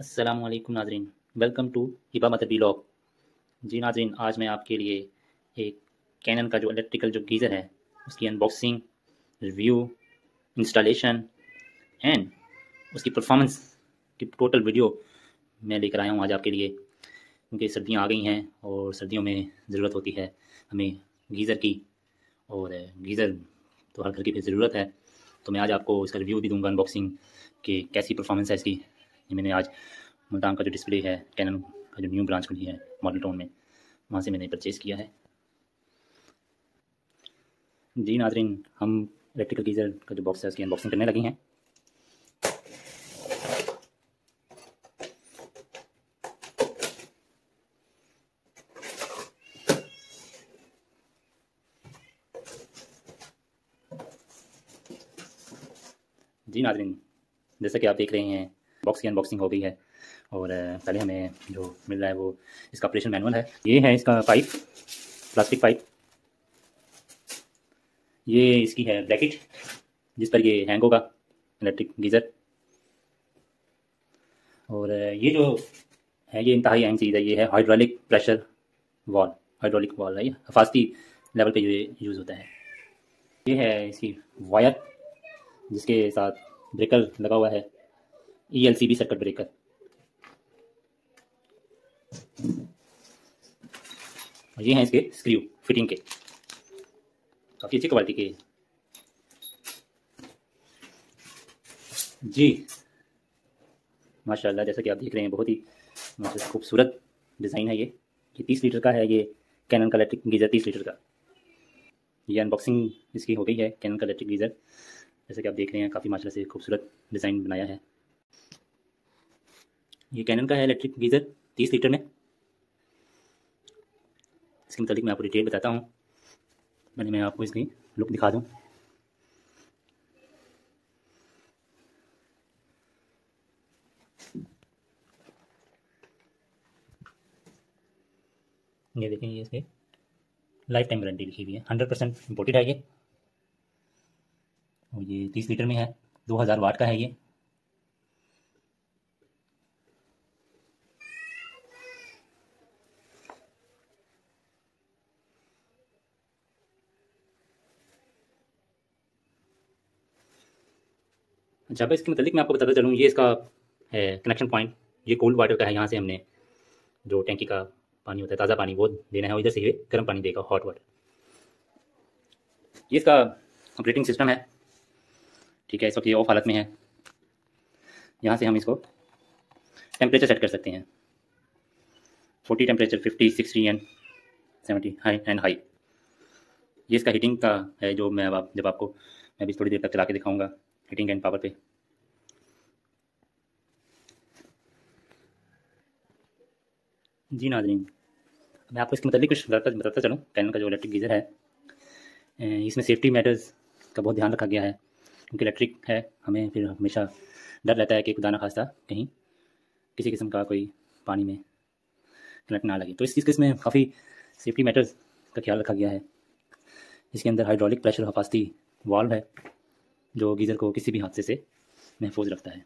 अस्सलाम वालेकुम नाजरीन welcome to Hiba mother blog जी नाजरीन आज मैं आपके लिए एक कैनन का जो इलेक्ट्रिकल जो गीज़र है उसकी अनबॉक्सिंग रिव्यू इंस्टॉलेशन एंड उसकी परफॉर्मेंस की टोटल वीडियो मैं लेकर आया हूँ आज आपके लिए क्योंकि सर्दियाँ आ गई हैं और सर्दियों में ज़रूरत होती है हमें गीज़र की और गीज़र तो हर घर की ज़रूरत है तो मैं आज आपको इसका रिव्यू भी दूंगा अनबॉक्सिंग कि कैसी परफॉर्मेंस है इसकी ये मैंने आज मुल्तान का जो डिस्प्ले है कैनन का जो न्यू ब्रांच खुली है मॉडल टाउन में वहाँ से मैंने परचेज़ किया है जी नाजरीन हम इलेक्ट्रिकल गीज़र का जो बॉक्स है उसकी अनबॉक्सिंग करने लगी हैं जी नाजरीन जैसा कि आप देख रहे हैं बॉक्स की अनबॉक्सिंग हो गई है और पहले हमें जो मिल रहा है वो इसका ऑपरेशन मैनुअल है ये है इसका पाइप प्लास्टिक पाइप ये इसकी है ब्रैकेट जिस पर ये हैंग होगा इलेक्ट्रिक गीज़र और ये जो है ये इंतहाई अहम चीज़ है ये है hydraulic pressure valve hydraulic valve है ये हफास्ती लेवल पे ये यूज़ होता है ये है इसकी वायर जिसके साथ ब्रेकर लगा हुआ है ELCB circuit breaker. ये हैं इसके स्क्रू फिटिंग के काफ़ी अच्छी क्वालिटी के जी माशाल्लाह जैसा कि आप देख रहे हैं बहुत ही माशा मतलब खूबसूरत डिज़ाइन है ये ये तीस लीटर का है ये कैनन का इलेक्ट्रिक गीज़र तीस लीटर का ये अनबॉक्सिंग इसकी हो गई है कैनन का इलेक्ट्रिक गीज़र जैसा कि आप देख रहे हैं काफ़ी माशा से खूबसूरत डिज़ाइन बनाया है ये कैनन का है इलेक्ट्रिक गीज़र तीस लीटर में इसके मुतालिक मैं आपको डिटेल बताता हूँ मैंने मैं आपको इसकी लुक दिखा दूँ ये देखें ये इसके लाइफ टाइम गारंटी लिखी हुई है हंड्रेड परसेंट इम्पोर्टेड है ये और ये तीस लीटर में है दो हज़ार वाट का है ये जब इसके मतलब मैं आपको बताता चलूँ ये इसका है कनेक्शन पॉइंट ये कोल्ड वाटर का है यहाँ से हमने जो टैंकी का पानी होता है ताज़ा पानी वो देना है और इधर से ये गर्म पानी देगा हॉट वाटर ये इसका ऑपरेटिंग सिस्टम है ठीक है इस वक्त ये ऑफ हालत में है यहाँ से हम इसको टेम्परेचर सेट कर सकते हैं forty temperature fifty sixty and seventy high and high ये इसका हीटिंग का है जो मैं आप जब आपको मैं भी थोड़ी देर तक चला के दिखाऊँगा हीटिंग एंड पावर पे जी नाजरीन मैं आपको इसके मतलब कुछ बताता बताता चलूँ कैनन का जो इलेक्ट्रिक गीज़र है इसमें सेफ्टी मैटर्स का बहुत ध्यान रखा गया है क्योंकि इलेक्ट्रिक है हमें फिर हमेशा डर रहता है कि खुदाना खास्ता कहीं किसी किस्म का कोई पानी में कनेक्ट ना लगे तो इस चीज़ के इसमें काफ़ी सेफ्टी मैटर्स का ख्याल रखा गया है इसके अंदर हाइड्रोलिक प्रेशर हफास्ती वाल्व है जो गीज़र को किसी भी हादसे से महफूज रखता है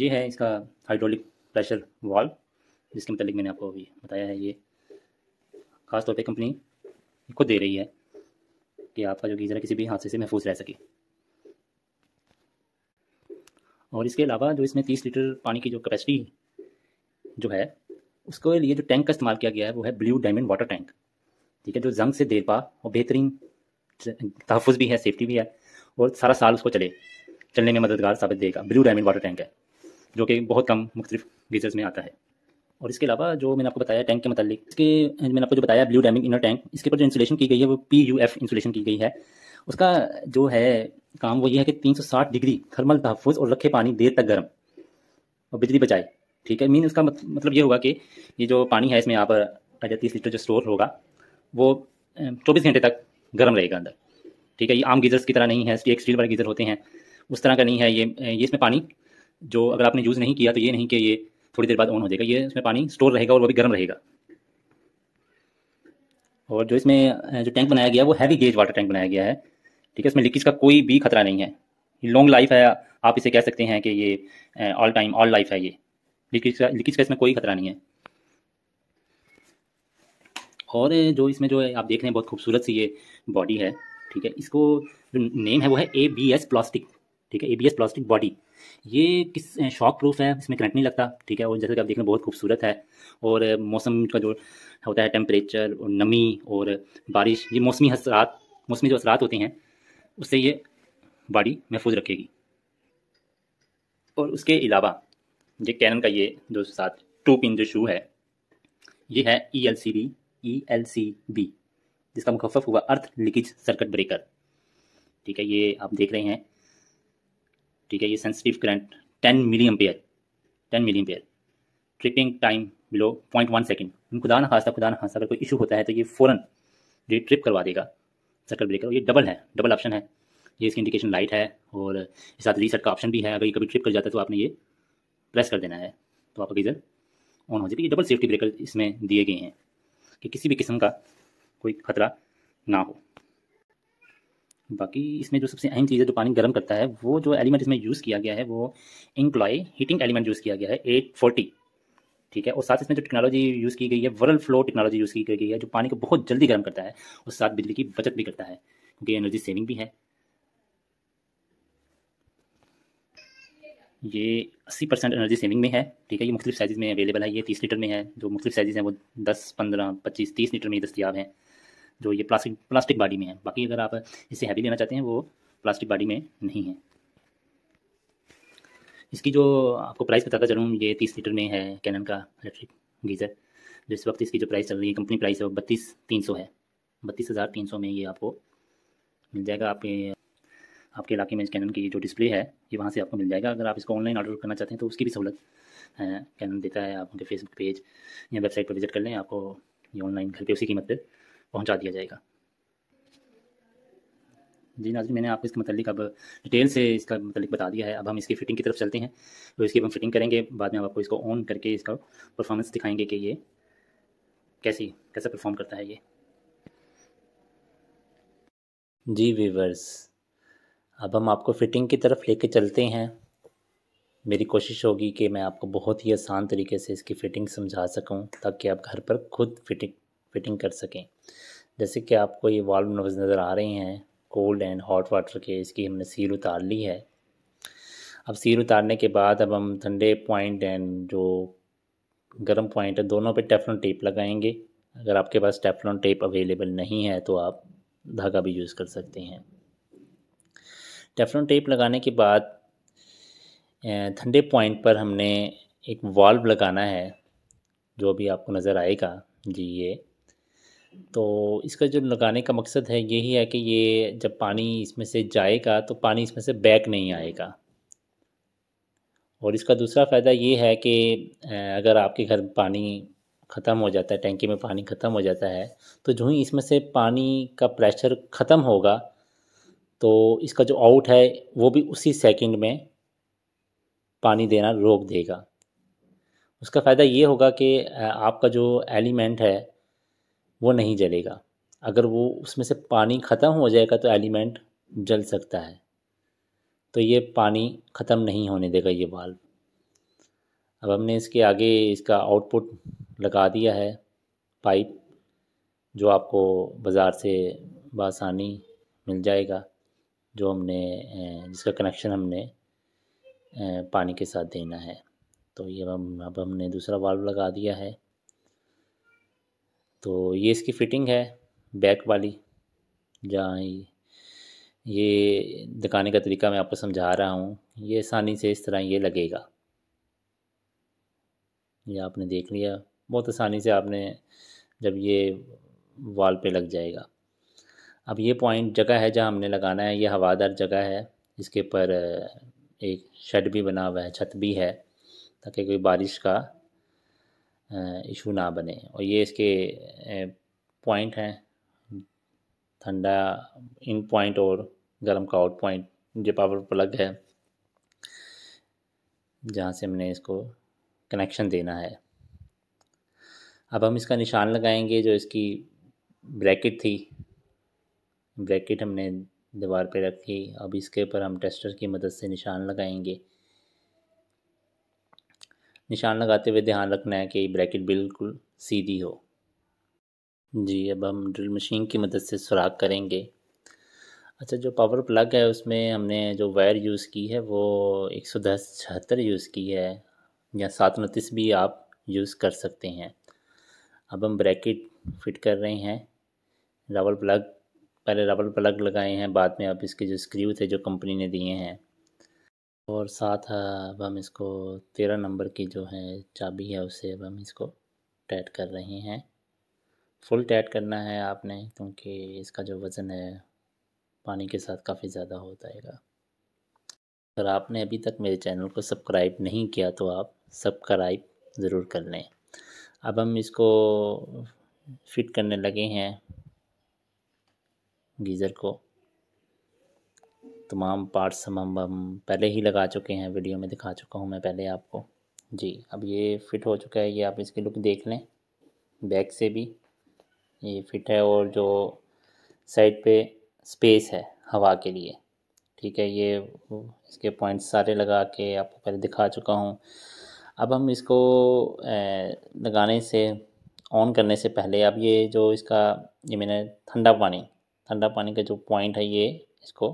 ये है इसका हाइड्रोलिक प्रेशर वाल जिसके मतलब मैंने आपको अभी बताया है ये ख़ास तौर पे कंपनी खुद दे रही है कि आपका जो गीज़र किसी भी हादसे से महफूज रह सके और इसके अलावा जो इसमें तीस लीटर पानी की जो कैपेसिटी जो है उसके लिए जो टैंक का इस्तेमाल किया गया है वो है ब्लू डायमंड वाटर टैंक ठीक है जो जंग से पा और बेहतरीन तहफ़ भी है सेफ्टी भी है और सारा साल उसको चले चलने में मददगार साबित देगा ब्लू डायमंड वाटर टैंक है जो कि बहुत कम मुख्तलिफ गीजर्स में आता है और इसके अलावा जो मैंने आपको बताया टैंक के मतलब इसके मैंने आपको जो बताया ब्लू डायमंड इनर टैंक इसके ऊपर जो इंसुलेशन की गई है वो पी यू एफ इंसुलेशन की गई है उसका जो है काम वो ये है कि 360 डिग्री थर्मल तहफ़ और रखे पानी देर तक गर्म और बिजली बचाए ठीक है मीन इसका मतलब ये होगा कि ये जो पानी है इसमें यहाँ पर तीस लीटर जो स्टोर होगा वो चौबीस घंटे तक गर्म रहेगा अंदर ठीक है ये आम गीज़र्स की तरह नहीं है इसकी एक स्टील वाले गीज़र होते हैं उस तरह का नहीं है ये ये इसमें पानी जो अगर आपने यूज़ नहीं किया तो ये नहीं कि ये थोड़ी देर बाद ऑन हो जाएगा ये इसमें पानी स्टोर रहेगा और वो भी गर्म रहेगा और जो इसमें जो टैंक बनाया गया है वो हैवी गेज वाटर टैंक बनाया गया है ठीक है इसमें लीकेज का कोई भी खतरा नहीं है लॉन्ग लाइफ है आप इसे कह सकते हैं कि ये ऑल टाइम ऑल लाइफ है ये लीकेज का लीकेज का इसमें कोई खतरा नहीं है और जो इसमें जो है आप देख रहे हैं बहुत खूबसूरत सी ये बॉडी है ठीक है इसको जो नेम है वो है ए बी एस प्लास्टिक ठीक है A B S plastic body ये किस शॉक प्रूफ है इसमें करंट नहीं लगता ठीक है और जैसे कि आप देख रहे हैं बहुत खूबसूरत है और मौसम का जो होता है टेम्परेचर और नमी और बारिश ये मौसमी असरात मौसमी जो असरात होते हैं उससे ये बॉडी महफूज रखेगी और उसके अलावा ये कैनन का ये जो साथ टू पिन जो शू है ये है E L C B E L C B जिसका मुखफ हुआ अर्थ लीकेज सर्किट ब्रेकर ठीक है ये आप देख रहे हैं ठीक है ये sensitive current ten milli ampere ten milli ampere tripping time below point one second खुदा ना खासा खुदा ना खासा अगर कोई इशू होता है तो ये फ़ौरन जो ट्रिप करवा देगा सर्किट ब्रेकर ये डबल है डबल ऑप्शन है ये इसकी इंडिकेशन लाइट है और इसके साथ रीसेट का ऑप्शन भी है अगर ये कभी ट्रिप कर जाता है तो आपने ये प्रेस कर देना है तो आपका गीज़र ऑन हो जाएगी तो ये डबल सेफ्टी ब्रेकर इसमें दिए गए हैं कि किसी भी किस्म का कोई खतरा ना हो बाकी इसमें जो सबसे अहम चीज़ है जो पानी गर्म करता है वो जो एलिमेंट इसमें यूज़ किया गया है वो इंक्लॉय हीटिंग एलिमेंट यूज़ किया गया है एट फोर्टी ठीक है और साथ इसमें जो टेक्नोलॉजी यूज़ की गई है वर्ल्ड फ्लो टेक्नोलॉजी यूज़ की गई है जो पानी को बहुत जल्दी गर्म करता है और साथ बिजली की बचत भी करता है क्योंकि एनर्जी सेविंग भी है ये अस्सी परसेंट एनर्जी सेविंग में है ठीक है ये मुख्तलिफ साइज़ में अवेलेबल है ये तीस लीटर में है जो मुख्तलिफ साइज़ हैं वो दस पंद्रह पच्चीस तीस लीटर में दस्तियाब हैं जो ये प्लास्टिक प्लास्टिक बॉडी में है बाकी अगर आप इसे हैवी लेना चाहते हैं वो प्लास्टिक बॉडी में नहीं है इसकी जो आपको प्राइस बताता चलूँ ये तीस लीटर में है कैनन का इलेक्ट्रिक गीज़र जो इस वक्त इसकी जो प्राइस चल रही है कंपनी प्राइस है वो बत्तीस तीन सौ है बत्तीस हज़ार तीन सौ में ये आपको मिल जाएगा आपके आपके इलाके में कैनन की जो डिस्प्ले है ये वहाँ से आपको मिल जाएगा अगर आप इसको ऑनलाइन ऑर्डर करना चाहते हैं तो उसकी भी सहूलत कैनन देता है आप उनके फेसबुक पेज या वेबसाइट पर विजिट कर लें आपको ये ऑनलाइन घर पर उसी कीमत पर पहुँचा दिया जाएगा जी नाजी मैंने आपको इसके मतलब अब डिटेल से इसका मतलब बता दिया है अब हम इसकी फिटिंग की तरफ चलते हैं तो इसकी हम फिटिंग करेंगे बाद में आपको इसको ऑन करके इसका परफॉर्मेंस दिखाएंगे कि ये कैसी कैसा परफॉर्म करता है ये जी वीवर्स अब हम आपको फिटिंग की तरफ लेके चलते हैं मेरी कोशिश होगी कि मैं आपको बहुत ही आसान तरीके से इसकी फ़िटिंग समझा सकूं ताकि आप घर पर खुद फिटिंग फिटिंग कर सकें जैसे कि आपको ये वाल्व नोज नज़र आ रहे हैं कोल्ड एंड हॉट वाटर के इसकी हमने सील उतार ली है अब सील उतारने के बाद अब हम ठंडे पॉइंट एंड जो गर्म पॉइंट है दोनों पे टेफलॉन टेप लगाएंगे अगर आपके पास टेफलॉन टेप अवेलेबल नहीं है तो आप धागा भी यूज़ कर सकते हैं टेफलॉन टेप लगाने के बाद ठंडे पॉइंट पर हमने एक वाल्व लगाना है जो अभी आपको नज़र आएगा जी ये तो इसका जो लगाने का मकसद है यही है कि ये जब पानी इसमें से जाएगा तो पानी इसमें से बैक नहीं आएगा और इसका दूसरा फ़ायदा ये है कि अगर आपके घर पानी ख़त्म हो जाता है टैंकी में पानी ख़त्म हो जाता है तो जो ही इसमें से पानी का प्रेशर ख़त्म होगा तो इसका जो आउट है वो भी उसी सेकंड में पानी देना रोक देगा उसका फ़ायदा ये होगा कि आपका जो एलिमेंट है वो नहीं जलेगा अगर वो उसमें से पानी ख़त्म हो जाएगा तो एलिमेंट जल सकता है तो ये पानी ख़त्म नहीं होने देगा ये बाल्ब अब हमने इसके आगे इसका आउटपुट लगा दिया है पाइप जो आपको बाज़ार से बसानी मिल जाएगा जो हमने जिसका कनेक्शन हमने पानी के साथ देना है तो ये अब हमने दूसरा वाल्व लगा दिया है तो ये इसकी फ़िटिंग है बैक वाली जहाँ ये दिखाने का तरीका मैं आपको समझा रहा हूँ ये आसानी से इस तरह ये लगेगा ये आपने देख लिया बहुत आसानी से आपने जब ये वाल पे लग जाएगा अब ये पॉइंट जगह है जहाँ हमने लगाना है ये हवादार जगह है इसके ऊपर एक शेड भी बना हुआ है छत भी है ताकि कोई बारिश का इशू ना बने और ये इसके पॉइंट हैं ठंडा इन पॉइंट और गर्म का आउट पॉइंट जो पावर प्लग है जहाँ से हमने इसको कनेक्शन देना है अब हम इसका निशान लगाएंगे जो इसकी ब्रैकेट थी ब्रैकेट हमने दीवार पे रखी अब इसके ऊपर हम टेस्टर की मदद से निशान लगाएंगे निशान लगाते हुए ध्यान रखना है कि ब्रैकेट बिल्कुल सीधी हो जी अब हम ड्रिल मशीन की मदद से सुराख करेंगे अच्छा जो पावर प्लग है उसमें हमने जो वायर यूज़ की है वो एक सौ दस छहत्तर यूज़ की है या सात उनतीस भी आप यूज़ कर सकते हैं अब हम ब्रैकेट फिट कर रहे हैं रबल प्लग पहले रबल प्लग लगाए हैं बाद में आप इसके जो स्क्रू थे जो कंपनी ने दिए हैं और साथ अब हम इसको तेरह नंबर की जो है चाबी है उससे अब हम इसको टाइट कर रहे हैं फुल टाइट करना है आपने क्योंकि इसका जो वज़न है पानी के साथ काफ़ी ज़्यादा हो जाएगा अगर आपने अभी तक मेरे चैनल को सब्सक्राइब नहीं किया तो आप सब्सक्राइब ज़रूर कर लें अब हम इसको फिट करने लगे हैं गीज़र को तमाम पार्ट्स हम हम पहले ही लगा चुके हैं वीडियो में दिखा चुका हूँ मैं पहले आपको जी अब ये फिट हो चुका है ये आप इसकी लुक देख लें बैक से भी ये फिट है और जो साइड पे स्पेस है हवा के लिए ठीक है ये इसके पॉइंट्स सारे लगा के आपको पहले दिखा चुका हूँ अब हम इसको लगाने से ऑन करने से पहले अब ये जो इसका ये मैंने ठंडा पानी ठंडा पानी का जो पॉइंट है ये इसको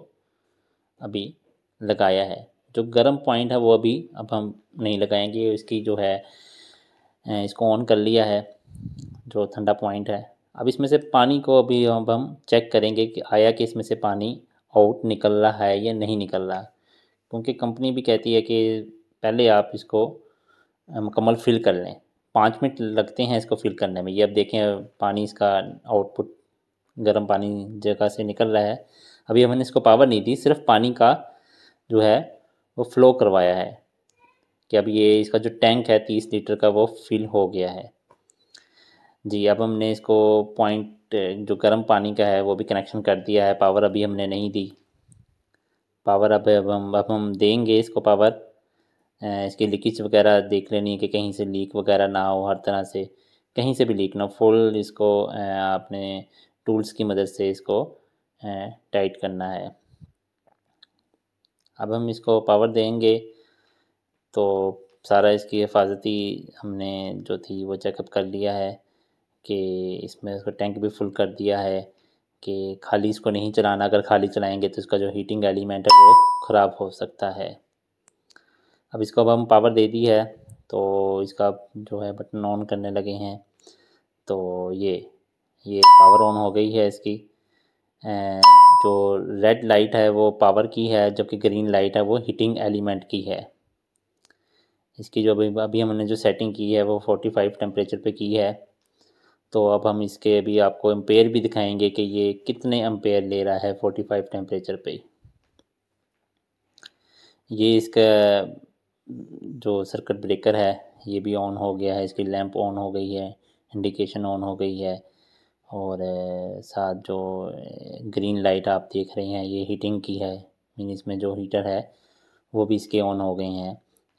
अभी लगाया है जो गर्म पॉइंट है वो अभी अब हम नहीं लगाएंगे इसकी जो है इसको ऑन कर लिया है जो ठंडा पॉइंट है अब इसमें से पानी को अभी अब हम चेक करेंगे कि आया कि इसमें से पानी आउट निकल रहा है या नहीं निकल रहा क्योंकि कंपनी भी कहती है कि पहले आप इसको मुकम्मल फिल कर लें पाँच मिनट लगते हैं इसको फिल करने में ये अब देखें पानी इसका आउटपुट गर्म पानी जगह से निकल रहा है अभी हमने इसको पावर नहीं दी सिर्फ पानी का जो है वो फ्लो करवाया है कि अब ये इसका जो टैंक है तीस लीटर का वो फिल हो गया है जी अब हमने इसको पॉइंट जो गर्म पानी का है वो भी कनेक्शन कर दिया है पावर अभी हमने नहीं दी पावर अब अब हम अब हम देंगे इसको पावर इसकी लीकेज वगैरह देख लेनी है कि कहीं से लीक वगैरह ना हो हर तरह से कहीं से भी लीक ना हो फुल इसको आपने टूल्स की मदद से इसको टाइट करना है अब हम इसको पावर देंगे तो सारा इसकी हिफाजती हमने जो थी वो चेकअप कर लिया है कि इसमें उसका टैंक भी फुल कर दिया है कि खाली इसको नहीं चलाना अगर खाली चलाएंगे तो इसका जो हीटिंग एलिमेंट है वो ख़राब हो सकता है अब इसको अब हम पावर दे दी है तो इसका जो है बटन ऑन करने लगे हैं तो ये ये पावर ऑन हो गई है इसकी जो रेड लाइट है वो पावर की है जबकि ग्रीन लाइट है वो हीटिंग एलिमेंट की है इसकी जो अभी अभी हमने जो सेटिंग की है वो 45 टेम्परेचर पर की है तो अब हम इसके अभी आपको एम्पेयर भी दिखाएंगे कि ये कितने एम्पेयर ले रहा है 45 टेम्परेचर पर ये इसका जो सर्किट ब्रेकर है ये भी ऑन हो गया है इसकी लैंप ऑन हो गई है इंडिकेशन ऑन हो गई है और साथ जो ग्रीन लाइट आप देख रहे हैं ये हीटिंग की है मीन इसमें जो हीटर है वो भी इसके ऑन हो गए हैं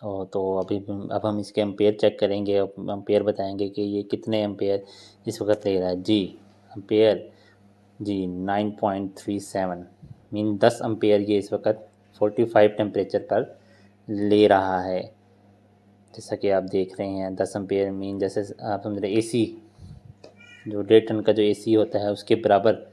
और तो अभी अब हम इसके एम्पेयर चेक करेंगे एम्पेयर बताएंगे कि ये कितने एम्पेयर इस वक्त ले रहा है जी एम्पेयर जी nine point three seven mean दस एम्पेयर ये इस वक्त फोर्टी फाइव टेम्परेचर पर ले रहा है जैसा कि आप देख रहे हैं दस एम्पेयर मीन जैसे आप समझ रहे ए सी जो डेढ़ टन का जो एसी होता है उसके बराबर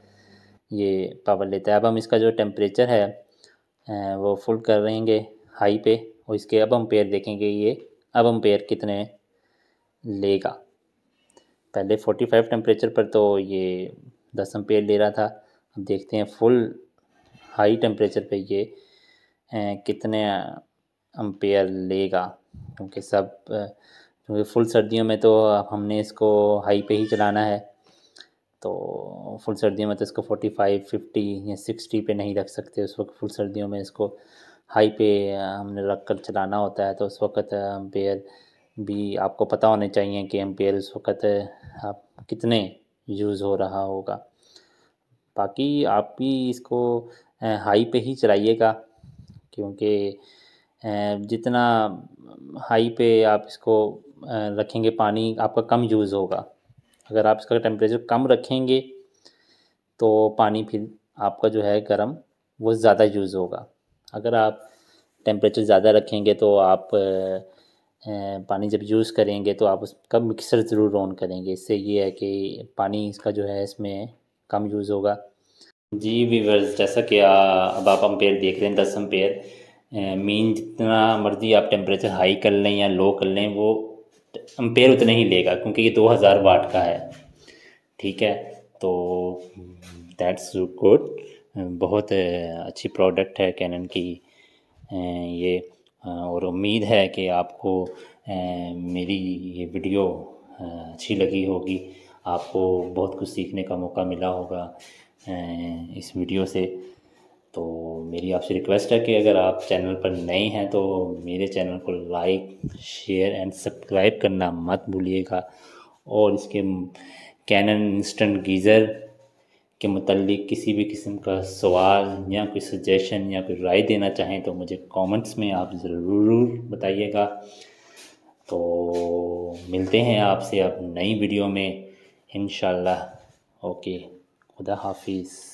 ये पावर लेता है अब हम इसका जो टेम्परेचर है वो फुल कर रहेंगे हाई पे और इसके अब हम पेयर देखेंगे ये अब हम पेयर कितने लेगा पहले 45 टेम्परेचर पर तो ये दस एम्पेयर ले रहा था अब देखते हैं फुल हाई टेम्परेचर पे ये कितने एम्पेयर लेगा क्योंकि सब क्योंकि फुल सर्दियों में तो हमने इसको हाई पे ही चलाना है तो फुल सर्दियों में तो इसको 45, 50 या 60 पे नहीं रख सकते उस वक्त फुल सर्दियों में इसको हाई पे हमने रख कर चलाना होता है तो उस वक्त एम्पेयर भी आपको पता होने चाहिए कि एम्पेयर उस वक्त आप कितने यूज़ हो रहा होगा बाकी आप भी इसको हाई पे ही चलाइएगा क्योंकि जितना हाई पे आप इसको रखेंगे पानी आपका कम यूज़ होगा अगर आप इसका टेम्परेचर कम रखेंगे तो पानी फिर आपका जो है गर्म वो ज़्यादा यूज़ होगा अगर आप टेम्परेचर ज़्यादा रखेंगे तो आप पानी जब यूज़ करेंगे तो आप उसका मिक्सर ज़रूर ऑन करेंगे इससे ये है कि पानी इसका जो है इसमें कम यूज़ होगा जी वीवर्स जैसा कि अब आप अम्पेयर देख रहे हैं दस अम्पेयर मीन जितना मर्ज़ी आप टेम्परेचर हाई कर लें या लो कर लें वो अम्पेयर उतना ही लेगा क्योंकि ये दो हज़ार वाट का है ठीक है तो दैट्स गुड बहुत अच्छी प्रोडक्ट है कैनन की ये और उम्मीद है कि आपको मेरी ये वीडियो अच्छी लगी होगी आपको बहुत कुछ सीखने का मौका मिला होगा इस वीडियो से मेरी आपसे रिक्वेस्ट है कि अगर आप चैनल पर नए हैं तो मेरे चैनल को लाइक शेयर एंड सब्सक्राइब करना मत भूलिएगा और इसके कैनन इंस्टेंट गीज़र के मतलब किसी भी किस्म का सवाल या कोई सजेशन या कोई राय देना चाहें तो मुझे कमेंट्स में आप ज़रूर बताइएगा तो मिलते हैं आपसे अब नई वीडियो में इन ओके खुदा हाफिज़